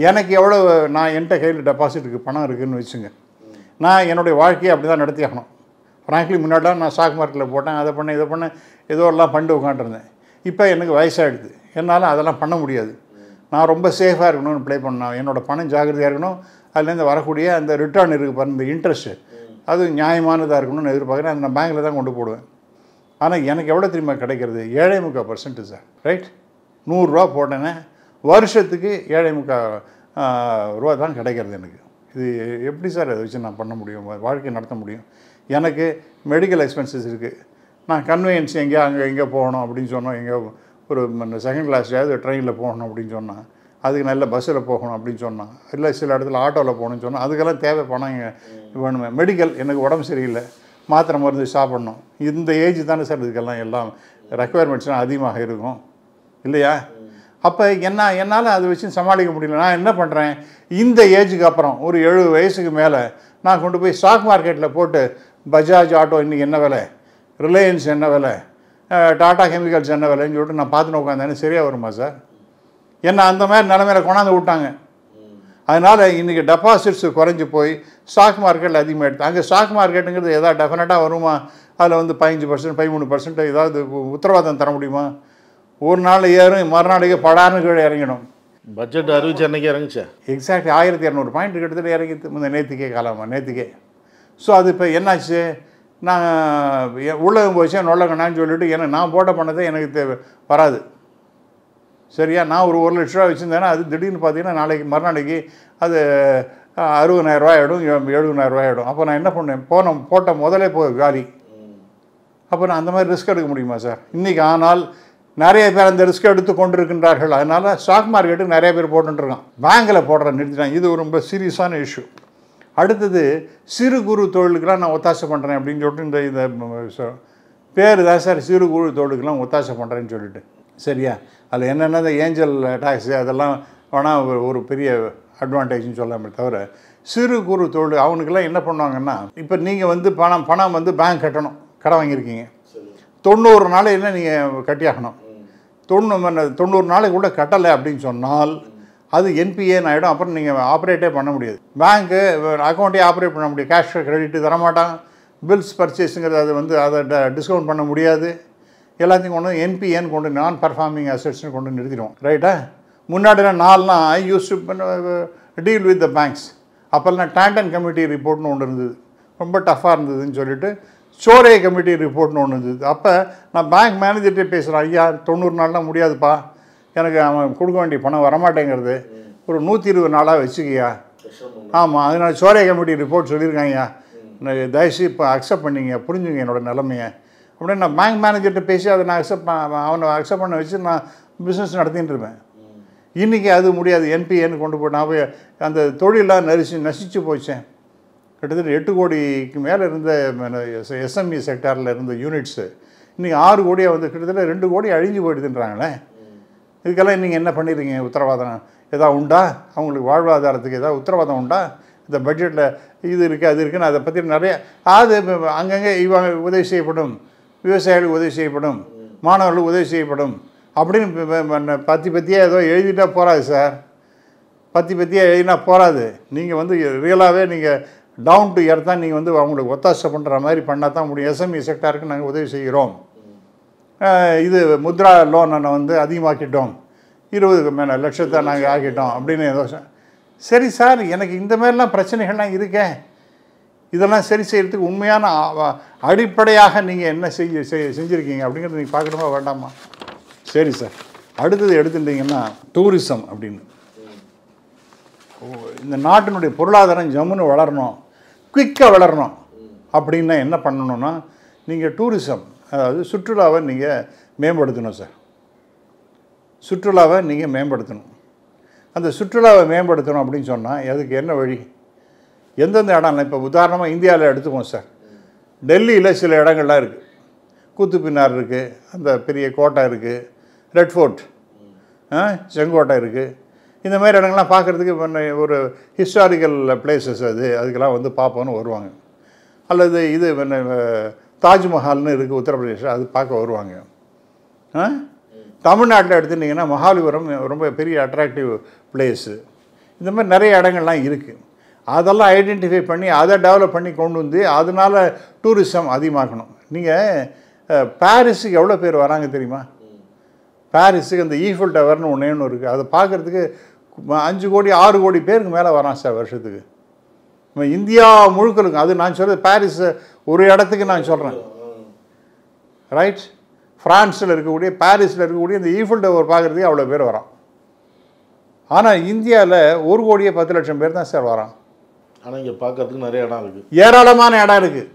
எனக்கு எவ்வளோ நான் என்கிட்ட கையில் டெபாசிட்டுக்கு பணம் இருக்குதுன்னு வச்சுங்க நான் என்னுடைய வாழ்க்கையை அப்படி தான் நடத்தி ஆகணும் ஃப்ராங்க்லி முன்னாடிலாம் நான் ஸ்டாக் மார்க்கெட்டில் போட்டேன் அதை பண்ணேன் இதை பண்ணேன் ஏதோ எல்லாம் பண்ணி உட்காந்துருந்தேன் இப்போ எனக்கு வயசாகிடுது என்னால் அதெல்லாம் பண்ண முடியாது நான் ரொம்ப சேஃபாக இருக்கணும்னு ப்ளே பண்ணேன் என்னோடய பணம் ஜாகிரதையாக இருக்கணும் அதுலேருந்து வரக்கூடிய அந்த ரிட்டர்ன் இருக்குது பாருங்க இந்த இன்ட்ரெஸ்ட்டு அது நியாயமானதாக இருக்கணும்னு எதிர்பார்க்குறேன் அது நான் பேங்க்கில் தான் கொண்டு போடுவேன் ஆனால் எனக்கு எவ்வளோ திரும்ப கிடைக்கிறது ஏழை முக்கால் பர்சன்ட் சார் ரைட் நூறுரூவா போட்டேன்னே வருஷத்துக்கு ஏழை முக்கால் ரூபா தான் கிடைக்கிறது எனக்கு இது எப்படி சார் அதை வச்சு நான் பண்ண முடியும் வாழ்க்கை நடத்த முடியும் எனக்கு மெடிக்கல் எக்ஸ்பென்சஸ் இருக்குது நான் கன்வீனியன்ஸ் எங்கேயா அங்கே எங்கே போகணும் அப்படின்னு சொன்னோம் எங்கே ஒரு செகண்ட் கிளாஸ்லேயாவது ட்ரெயினில் போகணும் அப்படின்னு சொன்னால் அதுக்கு நல்ல பஸ்ஸில் போகணும் அப்படின்னு சொன்னான் இல்லை சில இடத்துல ஆட்டோவில் போகணும்னு சொன்னால் அதுக்கெல்லாம் தேவை பணம் வேணுமே மெடிக்கல் எனக்கு உடம்பு சரியில்லை மாத்திரை மருந்து சாப்பிட்ணும் இந்த ஏஜ் தானே சார் இதுக்கெல்லாம் எல்லாம் ரெக்குவயர்மெண்ட்ஸ்லாம் அதிகமாக இருக்கும் இல்லையா அப்போ என்ன என்னால் அதை வச்சு சமாளிக்க முடியல நான் என்ன பண்ணுறேன் இந்த ஏஜுக்கு அப்புறம் ஒரு எழுபது வயசுக்கு மேலே நான் கொண்டு போய் ஸ்டாக் மார்க்கெட்டில் போட்டு பஜாஜ் ஆட்டோ இன்றைக்கி என்ன விலை ரிலையன்ஸ் என்ன விலை டாடா கெமிக்கல்ஸ் என்ன விலைன்னு சொல்லிட்டு நான் பார்த்துன்னு உட்காந்தேன்னு சரியாக வருமா சார் என்ன அந்த மாதிரி நிலமையில கொண்டாந்து விட்டாங்க அதனால் இன்றைக்கி டெபாசிட்ஸ் குறைஞ்சி போய் ஸ்டாக் மார்க்கெட்டில் அதிகமாகிடுது அங்கே ஸ்டாக் மார்க்கெட்டுங்கிறது எதாவது டெஃபினட்டாக வருமா அதில் வந்து பதினஞ்சு பர்சன்ட் பதிமூணு பர்சன்ட் ஏதாவது உத்தரவாதம் தர முடியுமா ஒரு நாள் ஏறும் மறுநாளைக்கு படார்னு கீழே இறங்கிடும் பட்ஜெட் அறிவிச்சு அன்றைக்கி இறங்குச்சு எக்ஸாக்ட்லி ஆயிரத்தி இரநூறு பாயிண்ட் கிட்டத்தட்ட இறங்கிது இந்த நேற்றுக்கே காலமாக நேற்றுக்கே ஸோ அது இப்போ என்னாச்சு நான் உள்ளகம் போச்சு நல்லகண்ணான்னு சொல்லிவிட்டு எனக்கு நான் போட்ட பண்ணதே எனக்கு வராது சரியா நான் ஒரு ஒரு லட்ச ரூபா வச்சுருந்தேன்னா அது திடீர்னு பார்த்தீங்கன்னா நாளைக்கு மறுநாளைக்கு அது அறுபதாயிரரூவா ஆகிடும் எழுபதாயிரரூவா ஆகிடும் அப்போ நான் என்ன பண்ணேன் போன போட்ட முதலே போ காலி அப்போ நான் அந்த மாதிரி ரிஸ்க் எடுக்க முடியுமா சார் இன்றைக்கி ஆனால் நிறைய பேர் அந்த ரிஸ்க் எடுத்து கொண்டிருக்கின்றார்கள் அதனால் ஸ்டாக் மார்க்கெட்டுக்கு நிறைய பேர் போட்டுருக்கான் பேங்கில் போடுற நிறுத்திட்டாங்க இது ரொம்ப சீரியஸான இஷ்யூ அடுத்தது சிறு குறு தொழிலுக்கெலாம் நான் ஒத்தாசை பண்ணுறேன் அப்படின்னு சொல்லிட்டு இந்த இந்த பேர் தான் சார் சிறு குறு தொழிலுக்கெலாம் ஒத்தாசை பண்ணுறேன்னு சொல்லிட்டு சரியா அதில் என்னென்ன ஏஞ்சல் டாக்ஸி அதெல்லாம் வேணால் ஒரு பெரிய அட்வான்டேஜ்னு சொல்லாமே தவிர சிறு குறு தொழில் அவனுக்கெல்லாம் என்ன பண்ணுவாங்கன்னா இப்போ நீங்கள் வந்து பணம் பணம் வந்து பேங்க் கட்டணும் கடன் வாங்கியிருக்கீங்க தொண்ணூறு என்ன நீங்கள் கட்டியாகணும் தொண்ணூறு தொண்ணூறு நாளைக்கு கூட கட்டலை அப்படின்னு சொன்னால் அது என்பிஏன்னு ஆகிடும் அப்புறம் நீங்கள் ஆப்ரேட்டே பண்ண முடியாது பேங்க்கு அக்கௌண்ட்டே ஆப்ரேட் பண்ண முடியாது கேஷ் க்ரெடிட்டு தரமாட்டான் பில்ஸ் பர்ச்சேஸுங்கிறது அது வந்து அதை டிஸ்கவுண்ட் பண்ண முடியாது எல்லாத்தையும் கொண்டு என்பிஏன்னு கொண்டு நான் பர்ஃபார்மிங் அசட்ஸ்னு கொண்டு நிறுத்திடுவோம் ரைட்டா முன்னாடிலாம் நாலுனா I use deal with the banks அப்போல்லாம் டேண்டன் கமிட்டி ரிப்போர்ட்னு ஒன்று இருந்தது ரொம்ப டஃப்பாக இருந்ததுன்னு சொல்லிட்டு சோரே கமிட்டி ரிப்போர்ட்னு ஒன்று இருந்தது அப்போ நான் பேங்க் மேனேஜர்கிட்டே பேசுகிறேன் ஐயா தொண்ணூறு நாள்லாம் முடியாதுப்பா எனக்கு அவன் கொடுக்க வேண்டிய பணம் வரமாட்டேங்கிறது ஒரு நூற்றி இருபது நாளாக வச்சுக்கியா ஆமாம் அதனால் சோரே கமிட்டி ரிப்போர்ட் சொல்லியிருக்காங்கய்யா தயவுசெய்து இப்போ அக்செப்ட் பண்ணிங்க புரிஞ்சுங்க என்னோடய நிலமையை அப்படின்னு நான் பேங்க் மேனேஜர்கிட்ட பேசி அதை நான் அக்செப்ட் அவனை அக்செப்ட் பண்ண வச்சு நான் பிஸ்னஸ் நடத்திட்டு இருப்பேன் இன்றைக்கி அது முடியாது என்பிஏன்னு கொண்டு போய் நான் போய் அந்த தொழிலாக நரிசி நசிச்சு போச்சேன் கிட்டத்தட்ட எட்டு கோடிக்கு மேலே இருந்த எஸ்எம்இ செக்டாரில் e இருந்த யூனிட்ஸு இன்றைக்கி ஆறு கோடியாக வந்து கிட்டத்தட்ட ரெண்டு கோடி அழிஞ்சு போயிடுதுன்றாங்களே இதுக்கெல்லாம் நீங்கள் என்ன பண்ணிடுறீங்க உத்தரவாதம் எதாவது உண்டா அவங்களுக்கு வாழ்வாதாரத்துக்கு எதாவது உத்தரவாதம் உண்டா இந்த பட்ஜெட்டில் இது இருக்குது அது இருக்குன்னு அதை பற்றி நிறைய அது அங்கங்கே இவங்க உதவி செய்யப்படும் விவசாயிகளுக்கு உதவி செய்யப்படும் மாணவர்களுக்கு உதவி செய்யப்படும் அப்படின்னு பத்தி பற்றியாக ஏதோ எழுதிட்டால் போகாது சார் பத்தி பற்றியாக எழுதினா போகாது நீங்கள் வந்து ரியலாகவே நீங்கள் டவுன் டு இயர் தான் நீங்கள் வந்து அவங்களுக்கு ஒத்தாசை பண்ணுற மாதிரி பண்ணால் தான் முடியும் எஸ்எம்இ செக்டாருக்கு e நாங்கள் உதவி செய்கிறோம் இது முத்ரா லோனை வந்து அதிகமாக்கிட்டோம் இருபதுக்கு மேலே லட்சத்தை நாங்கள் ஆக்கிட்டோம் அப்படின்னு ஏதோ சரி சார் எனக்கு இந்த மாதிரிலாம் பிரச்சனைகள்லாம் இருக்கேன் இதெல்லாம் சரி செய்கிறதுக்கு உண்மையான அடிப்படையாக நீங்கள் என்ன செய்ய செஞ்சுருக்கீங்க அப்படிங்கிறத நீங்கள் பார்க்கணுமா வேண்டாமா சரி சார் அடுத்தது எடுத்துட்டிங்கன்னா டூரிசம் அப்படின்னு இந்த நாட்டினுடைய பொருளாதாரம் ஜம்முன்னு வளரணும் குயிக்காக வளரணும் அப்படின்னா என்ன பண்ணணும்னா நீங்கள் டூரிசம் அதாவது சுற்றுலாவை நீங்கள் மேம்படுத்தணும் சார் சுற்றுலாவை நீங்கள் மேம்படுத்தணும் அந்த சுற்றுலாவை மேம்படுத்தணும் அப்படின்னு சொன்னால் அதுக்கு என்ன வழி எந்தெந்த இடம்லாம் இப்போ உதாரணமாக இந்தியாவில் எடுத்துக்குவோம் சார் டெல்லியில் சில இடங்கள்லாம் இருக்குது பின்னார் இருக்குது அந்த பெரிய கோட்டை இருக்குது ரெட் ஃபோர்ட் செங்கோட்டை இருக்குது இந்த மாதிரி இடங்கள்லாம் பார்க்குறதுக்கு ஒரு ஹிஸ்டாரிக்கல் பிளேசஸ் அது அதுக்கெல்லாம் வந்து பார்ப்போன்னு வருவாங்க அல்லது இது தாஜ்மஹால்னு இருக்குது உத்தரப்பிரதேஷ் அது பார்க்க வருவாங்க தமிழ்நாட்டில் எடுத்துட்டிங்கன்னா மகாலிபுரம் ரொம்ப பெரிய அட்ராக்டிவ் பிளேஸு இந்த மாதிரி நிறைய இடங்கள்லாம் இருக்குது அதெல்லாம் ஐடென்டிஃபை பண்ணி அதை டெவலப் பண்ணி கொண்டு வந்து அதனால் டூரிசம் அதிகமாகணும் நீங்கள் பாரிஸுக்கு எவ்வளோ பேர் வராங்க தெரியுமா பாரிஸுக்கு அந்த ஈஃபில் டவர்னு ஒன்று ஒன்று இருக்குது அதை பார்க்குறதுக்கு அஞ்சு கோடி ஆறு கோடி பேருக்கு மேலே வரான் சார் வருஷத்துக்கு இந்தியா முழுக்க இருக்கும் அது நான் சொல்கிறது பாரிஸ் ஒரு இடத்துக்கு நான் சொல்கிறேன் ரைட் ஃப்ரான்ஸில் இருக்கக்கூடிய பாரிஸில் இருக்கக்கூடிய இந்த ஈஃபில் டவர் பார்க்குறதுக்கு அவ்வளோ பேர் வரான் ஆனால் இந்தியாவில் ஒரு கோடியே பத்து லட்சம் பேர் தான் சார் வரான் ஆனால் இங்கே பார்க்கறதுக்கு நிறைய இடம் இருக்குது ஏராளமான இடம் இருக்குது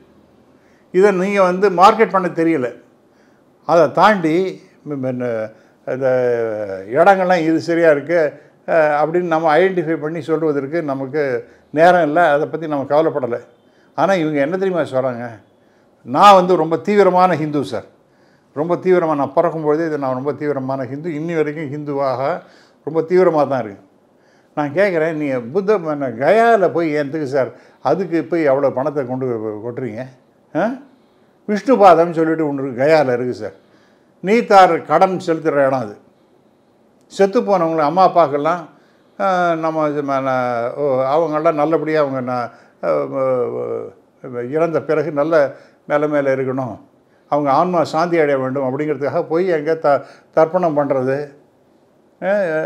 இதை நீங்கள் வந்து மார்க்கெட் பண்ண தெரியல அதை தாண்டி இந்த இடங்கள்லாம் இது சரியாக இருக்குது அப்படின்னு நம்ம ஐடென்டிஃபை பண்ணி சொல்வதற்கு நமக்கு நேரம் இல்லை அதை பற்றி நம்ம கவலைப்படலை ஆனால் இவங்க என்ன தெரியுமா சொல்கிறாங்க நான் வந்து ரொம்ப தீவிரமான ஹிந்து சார் ரொம்ப தீவிரமாக நான் பிறக்கும்பொழுதே இது நான் ரொம்ப தீவிரமான ஹிந்து இன்னி வரைக்கும் ஹிந்துவாக ரொம்ப தீவிரமாக தான் இருக்குது நான் கேட்குறேன் நீ புத்த கயாவில் போய் எதுக்கு சார் அதுக்கு போய் எவ்வளோ பணத்தை கொண்டு கொட்டுறீங்க ஆ விஷ்ணு பாதம்னு சொல்லிட்டு ஒன்று கயாவில் இருக்குது சார் நீத்தார் கடன் செலுத்துகிற இடம் அது செத்து போனவங்களை அம்மா அப்பாக்கெல்லாம் நம்ம அவங்களாம் நல்லபடியாக அவங்க நான் இறந்த பிறகு நல்ல நிலைமையில் இருக்கணும் அவங்க ஆன்மா சாந்தி அடைய வேண்டும் அப்படிங்கிறதுக்காக போய் எங்கே த தர்ப்பணம் பண்ணுறது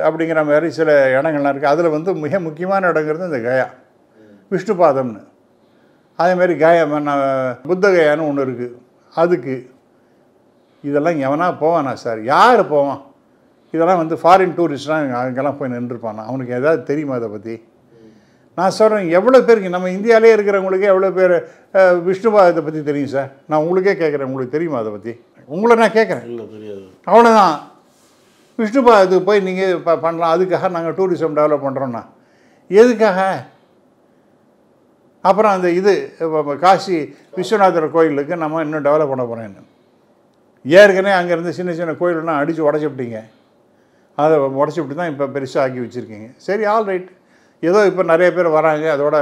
அப்படிங்கிற மாதிரி சில இடங்கள்லாம் இருக்குது அதில் வந்து மிக முக்கியமான இடங்கிறது இந்த கயா விஷ்ணுபாதம்னு அதேமாரி கயா புத்த கயான்னு ஒன்று இருக்குது அதுக்கு இதெல்லாம் எவனா போவானா சார் யார் போவான் இதெல்லாம் வந்து ஃபாரின் டூரிஸ்ட்லாம் அங்கெல்லாம் போய் நின்றுருப்பானா அவனுக்கு ஏதாவது தெரியுமா அதை பற்றி நான் சொல்கிறேன் எவ்வளோ பேருக்கு நம்ம இந்தியாவிலே இருக்கிறவங்களுக்கு எவ்வளோ பேர் விஷ்ணுபாதத்தை பற்றி தெரியும் சார் நான் உங்களுக்கே கேட்குறேன் உங்களுக்கு தெரியுமா அதை பற்றி உங்களை நான் கேட்குறேன் அவ்வளோதான் விஷ்ணு அதுக்கு போய் நீங்கள் இப்போ பண்ணலாம் அதுக்காக நாங்கள் டூரிசம் டெவலப் பண்ணுறோன்னா எதுக்காக அப்புறம் அந்த இது காசி விஸ்வநாதர் கோயிலுக்கு நம்ம இன்னும் டெவலப் பண்ண போகிறேன்னு ஏற்கனவே அங்கேருந்து சின்ன சின்ன கோயிலெலாம் அடித்து உடச்சிப்பிட்டீங்க அதை உடச்சிப்பிட்டு தான் இப்போ பெருசாக ஆக்கி வச்சுருக்கீங்க சரி ஆல் ரைட் ஏதோ இப்போ நிறைய பேர் வராங்க அதோட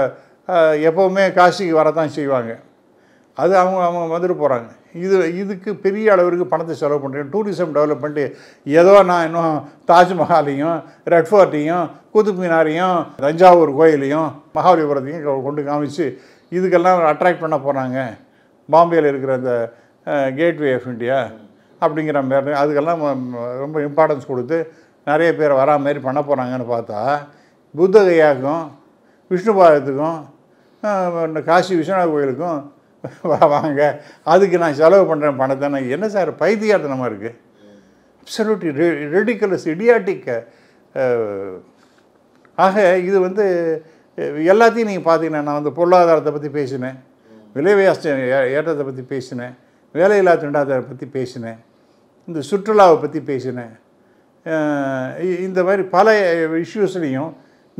எப்போவுமே காசிக்கு வரதான் செய்வாங்க அது அவங்க அவங்க வந்துட்டு போகிறாங்க இது இதுக்கு பெரிய அளவிற்கு பணத்தை செலவு பண்ணுறேன் டூரிசம் டெவலப் ஏதோ நான் இன்னும் தாஜ்மஹாலையும் ரெட் ஃபோர்ட்டையும் குத்துப் மினாரையும் தஞ்சாவூர் கோயிலையும் மகாபலிபுரத்தையும் கொண்டு காமிச்சு இதுக்கெல்லாம் அட்ராக்ட் பண்ண போகிறாங்க பாம்பேயில் இருக்கிற அந்த கேட்வே ஆஃப் இந்தியா அப்படிங்கிற மாதிரி அதுக்கெல்லாம் ரொம்ப இம்பார்ட்டன்ஸ் கொடுத்து நிறைய பேர் வரா மாதிரி பண்ண போகிறாங்கன்னு பார்த்தா புத்தகையாக்கும் விஷ்ணுபாதத்துக்கும் காசி விஸ்வநாத கோயிலுக்கும் வாங்க அதுக்கு நான் செலவு பண்ணுறேன் பணத்தை நான் என்ன சார் பைத்தியார்த்தனமாக இருக்குது ரெ ரெடிக்கலஸ் இடியாட்டிக்க ஆக இது வந்து எல்லாத்தையும் நீங்கள் பார்த்தீங்கன்னா நான் வந்து பொருளாதாரத்தை பற்றி பேசினேன் விலைவாசி ஏற்றத்தை பற்றி பேசினேன் வேலையில்லா திண்டாதத்தை பற்றி பேசினேன் இந்த சுற்றுலாவை பற்றி பேசினேன் இந்த மாதிரி பல இஷ்யூஸ்லேயும்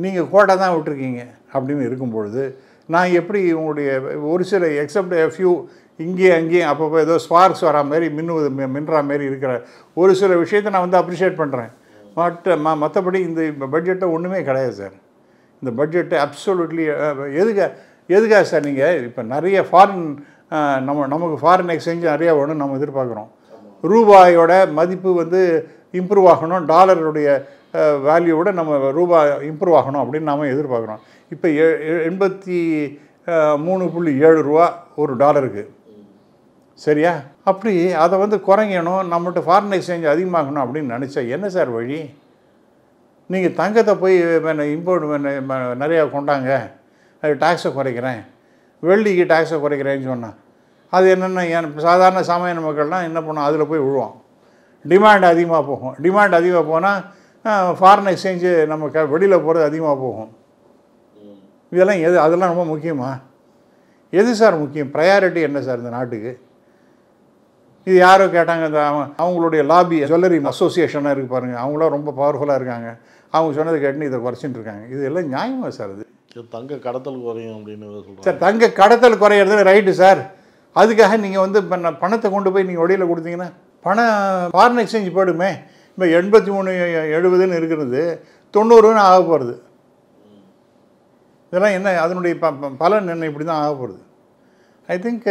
நீங்கள் கோட்டை தான் விட்டுருக்கீங்க அப்படின்னு இருக்கும்பொழுது நான் எப்படி உங்களுடைய ஒரு சில எக்ஸப்ட் ஃபியூ இங்கே அங்கேயும் அப்பப்போ ஏதோ ஸ்பார்க்ஸ் வரா மாதிரி மின்னுவது மின்ற மாரி இருக்கிற ஒரு சில விஷயத்தை நான் வந்து அப்ரிஷியேட் பண்ணுறேன் பட் ம மற்றபடி இந்த பட்ஜெட்டை ஒன்றுமே கிடையாது சார் இந்த பட்ஜெட்டு அப்சல்யூட்லி எதுக்கா எதுக்காக சார் நீங்கள் இப்போ நிறைய ஃபாரின் நம்ம நமக்கு ஃபாரின் எக்ஸ்சேஞ்ச் நிறையா வேணும்னு நம்ம எதிர்பார்க்குறோம் ரூபாயோட மதிப்பு வந்து இம்ப்ரூவ் ஆகணும் டாலருடைய வேல்யூவோட நம்ம ரூபா இம்ப்ரூவ் ஆகணும் அப்படின்னு நாம் எதிர்பார்க்குறோம் இப்போ எண்பத்தி மூணு புள்ளி ஏழு ரூபா ஒரு டாலருக்கு சரியா அப்படி அதை வந்து குறைங்கணும் நம்மகிட்ட ஃபாரின் எக்ஸ்சேஞ்ச் அதிகமாகணும் அப்படின்னு நினச்சா என்ன சார் வழி நீங்கள் தங்கத்தை போய் இம்போர்ட் நிறையா கொண்டாங்க அது டேக்ஸை குறைக்கிறேன் வெள்ளிக்கு டேக்ஸை குறைக்கிறேன்னு சொன்னேன் அது என்னென்ன என் சாதாரண சாமானிய மக்கள்லாம் என்ன பண்ணோம் அதில் போய் விழுவோம் டிமாண்ட் அதிகமாக போகும் டிமாண்ட் அதிகமாக போனால் ஃபாரின் எக்ஸ்சேஞ்சு நம்ம க வெளியில் போகிறது அதிகமாக போகும் இதெல்லாம் எது அதெல்லாம் ரொம்ப முக்கியமாக எது சார் முக்கியம் ப்ரையாரிட்டி என்ன சார் இந்த நாட்டுக்கு இது யாரோ கேட்டாங்க இந்த அவங்களுடைய லாபி ஜுவல்லரி அசோசியேஷனாக இருக்கு பாருங்கள் அவங்களாம் ரொம்ப பவர்ஃபுல்லாக இருக்காங்க அவங்க சொன்னதை கேட்டுன்னு இதை குறைச்சிட்டு இருக்காங்க இது எல்லாம் நியாயமாக சார் இது தங்க கடத்தல் குறையும் அப்படின்னு சார் தங்க கடத்தல் குறையிறது ரைட்டு சார் அதுக்காக நீங்கள் வந்து பணத்தை கொண்டு போய் நீங்கள் வெளியில் கொடுத்தீங்கன்னா பணம் ஃபாரின் எக்ஸ்சேஞ்ச் போடுமே இப்போ எண்பத்தி மூணு எழுபதுன்னு இருக்கிறது தொண்ணூறுன்னு ஆக போகிறது இதெல்லாம் என்ன அதனுடைய ப பலன் என்ன இப்படி தான் ஆக போகிறது ஐ திங்க்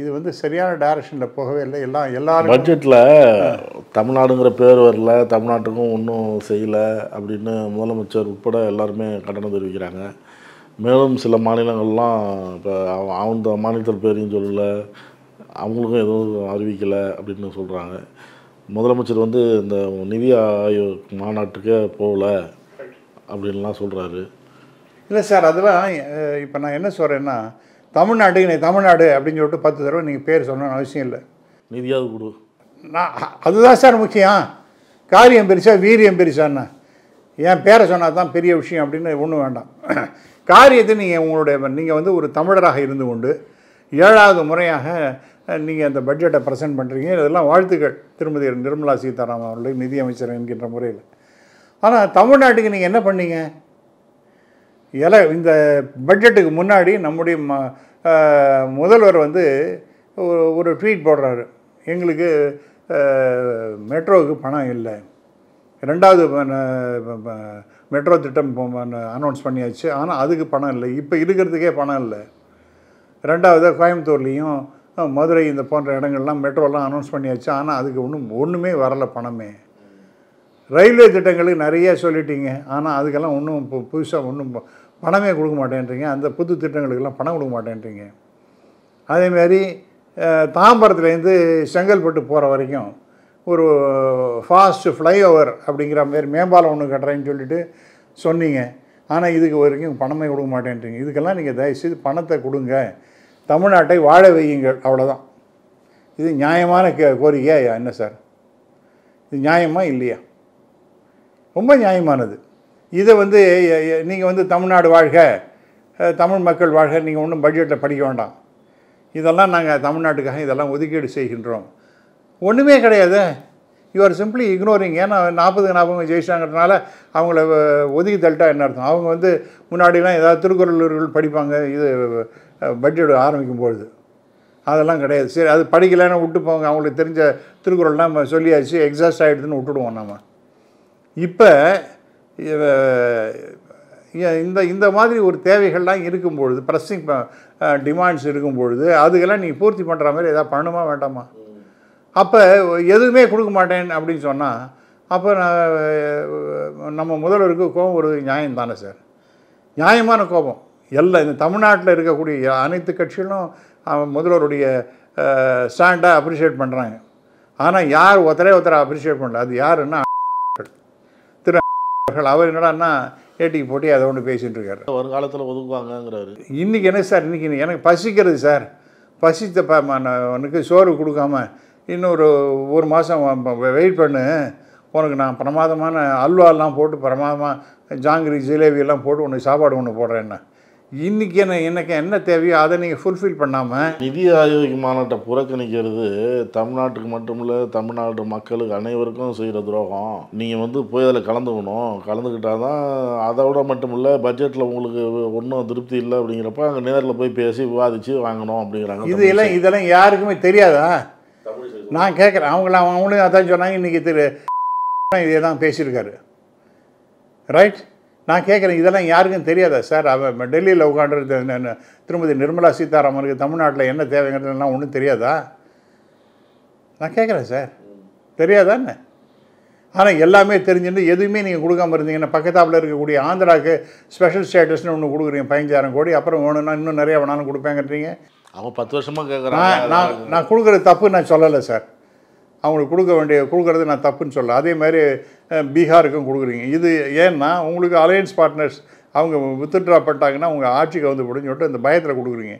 இது வந்து சரியான டைரக்ஷனில் போகவே இல்லை எல்லாம் எல்லாரும் பட்ஜெட்டில் தமிழ்நாடுங்கிற பேர் வரல தமிழ்நாட்டுக்கும் ஒன்றும் செய்யலை அப்படின்னு முதலமைச்சர் உட்பட எல்லாருமே கண்டனம் தெரிவிக்கிறாங்க மேலும் சில மாநிலங்கள்லாம் இப்போ அவன் மாநிலத்தில் பேரையும் சொல்லலை அவங்களுக்கும் எதுவும் அறிவிக்கலை அப்படின்னு சொல்கிறாங்க முதலமைச்சர் வந்து இந்த நிதி ஆயோக் மாநாட்டுக்கே போகல அப்படின்லாம் சொல்கிறாரு இல்லை சார் அதெல்லாம் இப்போ நான் என்ன சொல்கிறேன்னா தமிழ்நாடு இன்னைக்கு தமிழ்நாடு அப்படின்னு சொல்லிட்டு பத்து தடவை நீங்கள் பேர் சொல்லணும்னு அவசியம் இல்லை நிதியாவது கொடு நான் அதுதான் சார் முக்கியம் காரியம் பெருசா வீரியம் பெருசாண்ணா என் பேரை சொன்னால் தான் பெரிய விஷயம் அப்படின்னு ஒன்றும் வேண்டாம் காரியத்தை நீங்கள் உங்களுடைய நீங்கள் வந்து ஒரு தமிழராக இருந்து கொண்டு ஏழாவது முறையாக நீங்கள் அந்த பட்ஜெட்டை ப்ரெசென்ட் பண்ணுறீங்க இதெல்லாம் வாழ்த்துக்கள் திருமதி நிர்மலா சீதாராமன் அவர்களுடைய நிதியமைச்சர் என்கின்ற முறையில் ஆனால் தமிழ்நாட்டுக்கு நீங்கள் என்ன பண்ணீங்க இல இந்த பட்ஜெட்டுக்கு முன்னாடி நம்முடைய ம முதல்வர் வந்து ஒரு ட்வீட் போடுறாரு எங்களுக்கு மெட்ரோவுக்கு பணம் இல்லை ரெண்டாவது மெட்ரோ திட்டம் அனௌன்ஸ் பண்ணியாச்சு ஆனால் அதுக்கு பணம் இல்லை இப்போ இருக்கிறதுக்கே பணம் இல்லை ரெண்டாவது கோயம்புத்தூர்லேயும் மதுரை இந்த போன்ற இடங்கள்லாம் மெட்ரோலாம் அனௌன்ஸ் பண்ணியாச்சு ஆனால் அதுக்கு ஒன்றும் ஒன்றுமே வரலை பணமே ரயில்வே திட்டங்களுக்கு நிறைய சொல்லிட்டீங்க ஆனால் அதுக்கெல்லாம் ஒன்றும் இப்போ புதுசாக ஒன்றும் பணமே கொடுக்க மாட்டேன்றீங்க அந்த புது திட்டங்களுக்கெல்லாம் பணம் கொடுக்க மாட்டேன்றீங்க அதேமாரி தாம்பரத்துலேருந்து செங்கல்பட்டு போகிற வரைக்கும் ஒரு ஃபாஸ்ட்டு ஃப்ளைஓவர் அப்படிங்கிற மாதிரி மேம்பாலம் ஒன்று கட்டுறேன்னு சொல்லிட்டு சொன்னீங்க ஆனால் இதுக்கு வரைக்கும் பணமே கொடுக்க மாட்டேன்றீங்க இதுக்கெல்லாம் நீங்கள் தயவுசெய்து பணத்தை கொடுங்க தமிழ்நாட்டை வாழ வையுங்கள் அவ்வளோதான் இது நியாயமான கே கோரிக்கையா என்ன சார் இது நியாயமா இல்லையா ரொம்ப நியாயமானது இதை வந்து நீங்கள் வந்து தமிழ்நாடு வாழ்க தமிழ் மக்கள் வாழ்க நீங்கள் ஒன்றும் பட்ஜெட்டில் படிக்க வேண்டாம் இதெல்லாம் நாங்கள் தமிழ்நாட்டுக்காக இதெல்லாம் ஒதுக்கீடு செய்கின்றோம் ஒன்றுமே கிடையாது யூஆர் சிம்பிளி இக்னோரிங் ஏன்னா நாற்பது நாற்பது ஜெயிச்சாங்கிறதுனால அவங்கள ஒதுக்கி தள்ளிட்டா என்ன அர்த்தம் அவங்க வந்து முன்னாடிலாம் ஏதாவது திருக்குறள் படிப்பாங்க இது பட்ஜெட் ஆரம்பிக்கும் பொழுது அதெல்லாம் கிடையாது சரி அது படிக்கலைன்னா விட்டு போங்க அவங்களுக்கு தெரிஞ்ச திருக்குறள்லாம் நம்ம சொல்லியாச்சு எக்ஸாஸ்ட் ஆகிடுதுன்னு விட்டுடுவோம் நம்ம இப்போ இந்த இந்த மாதிரி ஒரு தேவைகள்லாம் இருக்கும் பொழுது ப்ரெஸ்ஸிங் டிமாண்ட்ஸ் இருக்கும் பொழுது அதுக்கெல்லாம் நீங்கள் பூர்த்தி பண்ணுற மாதிரி எதாவது பண்ணணுமா வேண்டாமா அப்போ எதுவுமே கொடுக்க மாட்டேன் அப்படின்னு சொன்னால் அப்போ நான் நம்ம முதல்வருக்கு கோபம் ஒரு நியாயம் தானே சார் நியாயமான கோபம் எல்லா இந்த தமிழ்நாட்டில் இருக்கக்கூடிய அனைத்து கட்சிகளும் முதல்வருடைய ஸ்டாண்டாக அப்ரிஷியேட் பண்ணுறாங்க ஆனால் யார் ஒருத்தரே ஒருத்தரை அப்ரிஷியேட் பண்ணல அது யாருன்னா திரு அவர் என்னடான்னா ஏட்டிக்கு போட்டி அதை ஒன்று பேசிகிட்டு இருக்காரு காலத்தில் ஒதுக்குவாங்கிறாரு இன்றைக்கி என்ன சார் இன்றைக்கி எனக்கு பசிக்கிறது சார் பசித்த பனுக்கு சோறு கொடுக்காம இன்னொரு ஒரு மாதம் வெயிட் பண்ணு உனக்கு நான் பிரமாதமான அல்வாலாம் போட்டு பிரமாதமாக ஜாங்கிரி ஜிலேபி எல்லாம் போட்டு உனக்கு சாப்பாடு ஒன்று போடுறேன் என்ன இன்றைக்கி என்ன எனக்கு என்ன தேவையோ அதை நீங்கள் ஃபுல்ஃபில் பண்ணாமல் நிதி ஆயோக் மாநாட்டை புறக்கணிக்கிறது தமிழ்நாட்டுக்கு மட்டுமில்லை தமிழ்நாடு தமிழ்நாட்டு மக்களுக்கு அனைவருக்கும் செய்கிற துரோகம் நீங்கள் வந்து போய் அதில் கலந்துக்கணும் கலந்துக்கிட்டால் தான் அதை விட மட்டும் இல்லை பட்ஜெட்டில் உங்களுக்கு ஒன்றும் திருப்தி இல்லை அப்படிங்கிறப்ப அங்கே நேரில் போய் பேசி விவாதித்து வாங்கணும் அப்படிங்கிறாங்க இது எல்லாம் இதெல்லாம் யாருக்குமே தெரியாதா நான் கேட்குறேன் அவங்கள அவங்களையும் அதான் சொன்னாங்க இன்றைக்கி திரு இதே தான் பேசியிருக்காரு ரைட் நான் கேட்குறேன் இதெல்லாம் யாருக்கும் தெரியாதா சார் அவன் டெல்லியில் உட்காண்டிருந்த திருமதி நிர்மலா சீதாராமனுக்கு தமிழ்நாட்டில் என்ன தேவைங்கிறதுலாம் ஒன்றும் தெரியாதா நான் கேட்குறேன் சார் தெரியாதா என்ன ஆனால் எல்லாமே தெரிஞ்சுட்டு எதுவுமே நீங்கள் கொடுக்காமல் இருந்தீங்கன்னா பக்கத்தாப்பில் இருக்கக்கூடிய ஆந்திராவுக்கு ஸ்பெஷல் ஸ்டேட்டஸ்னு ஒன்று கொடுக்குறீங்க பதினஞ்சாயிரம் கோடி அப்புறம் வேணும்னா இன்னும் நிறைய வேணாலும் கொடுப்பேங்கிறீங்க அவன் பத்து வருஷமாக கேட்குறான் நான் நான் கொடுக்குற தப்பு நான் சொல்லலை சார் அவங்களுக்கு கொடுக்க வேண்டிய கொடுக்குறது நான் தப்புன்னு சொல்லலை அதே மாதிரி பீகாருக்கும் கொடுக்குறீங்க இது ஏன்னா உங்களுக்கு அலையன்ஸ் பார்ட்னர்ஸ் அவங்க வித்ட்ரா உங்கள் ஆட்சிக்கு வந்து போடுன்னு சொல்லிட்டு இந்த பயத்தில் கொடுக்குறீங்க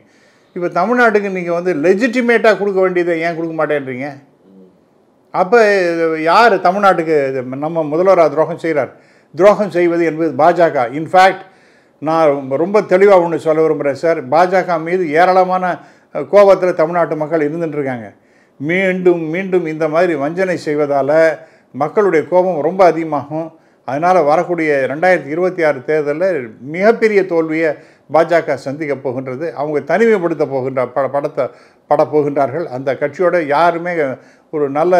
இப்போ தமிழ்நாட்டுக்கு நீங்கள் வந்து லெஜிட்டிமேட்டாக கொடுக்க வேண்டியதை ஏன் கொடுக்க மாட்டேன்றீங்க அப்போ யார் தமிழ்நாட்டுக்கு நம்ம முதல்வராக துரோகம் செய்கிறார் துரோகம் செய்வது என்பது பாஜக இன்ஃபேக்ட் நான் ரொம்ப தெளிவாக ஒன்று சொல்ல விரும்புகிறேன் சார் பாஜக மீது ஏராளமான கோபத்தில் தமிழ்நாட்டு மக்கள் இருந்துட்டுருக்காங்க மீண்டும் மீண்டும் இந்த மாதிரி வஞ்சனை செய்வதால் மக்களுடைய கோபம் ரொம்ப அதிகமாகும் அதனால் வரக்கூடிய ரெண்டாயிரத்தி இருபத்தி ஆறு தேர்தலில் மிகப்பெரிய தோல்வியை பாஜக சந்திக்கப் போகின்றது அவங்க தனிமைப்படுத்த போகின்ற பட படத்தை படப்போகின்றார்கள் போகின்றார்கள் அந்த கட்சியோட யாருமே ஒரு நல்ல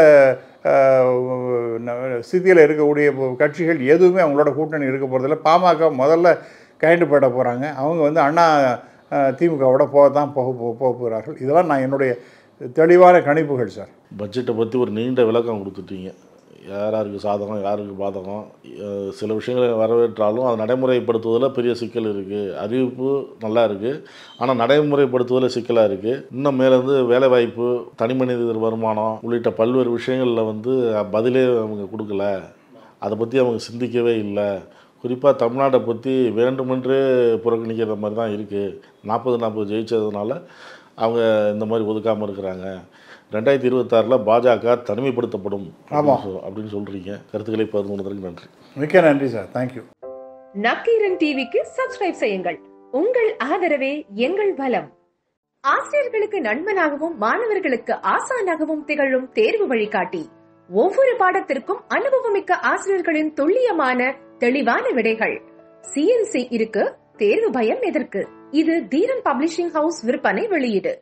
ஸ்திதியில் இருக்கக்கூடிய கட்சிகள் எதுவுமே அவங்களோட கூட்டணி இருக்க போகிறதில்ல பாமக முதல்ல கைண்டு போயிட போகிறாங்க அவங்க வந்து அண்ணா திமுகவோட போக தான் போக போக போகிறார்கள் இதெல்லாம் நான் என்னுடைய தெளிவான கணிப்புகள் சார் பட்ஜெட்டை பற்றி ஒரு நீண்ட விளக்கம் கொடுத்துட்டீங்க யார் யாருக்கு சாதகம் யாருக்கு பாதகம் சில விஷயங்களை வரவேற்றாலும் அதை நடைமுறைப்படுத்துவதில் பெரிய சிக்கல் இருக்குது அறிவிப்பு நல்லா இருக்குது ஆனால் நடைமுறைப்படுத்துவதில் சிக்கலாக இருக்குது இன்னும் மேலேருந்து வேலைவாய்ப்பு தனி மனித வருமானம் உள்ளிட்ட பல்வேறு விஷயங்களில் வந்து பதிலே அவங்க கொடுக்கல அதை பற்றி அவங்க சிந்திக்கவே இல்லை குறிப்பாக தமிழ்நாட்டை பற்றி வேண்டுமென்றே புறக்கணிக்கிற மாதிரி தான் இருக்குது நாற்பது நாற்பது ஜெயித்ததுனால அவங்க இந்த மாதிரி ஒதுக்காமல் இருக்கிறாங்க ரெண்டாயிரத்தி இருபத்தாறில் பாஜக தனிமைப்படுத்தப்படும் அப்படின்னு சொல்றீங்க கருத்துக்களை பகிர்ந்து நன்றி மிக்க நன்றி சார் தேங்க்யூ நக்கீரன் டிவிக்கு சப்ஸ்கிரைப் செய்யுங்கள் உங்கள் ஆதரவே எங்கள் பலம் ஆசிரியர்களுக்கு நண்பனாகவும் மாணவர்களுக்கு ஆசானாகவும் திகழும் தேர்வு வழிகாட்டி ஒவ்வொரு பாடத்திற்கும் அனுபவமிக்க ஆசிரியர்களின் துல்லியமான தெளிவான விடைகள் சிஎன்சி இருக்கு தேர்வு பயம் எதற்கு இது தீரன் பப்ளிஷிங் ஹவுஸ் விற்பனை வெளியீடு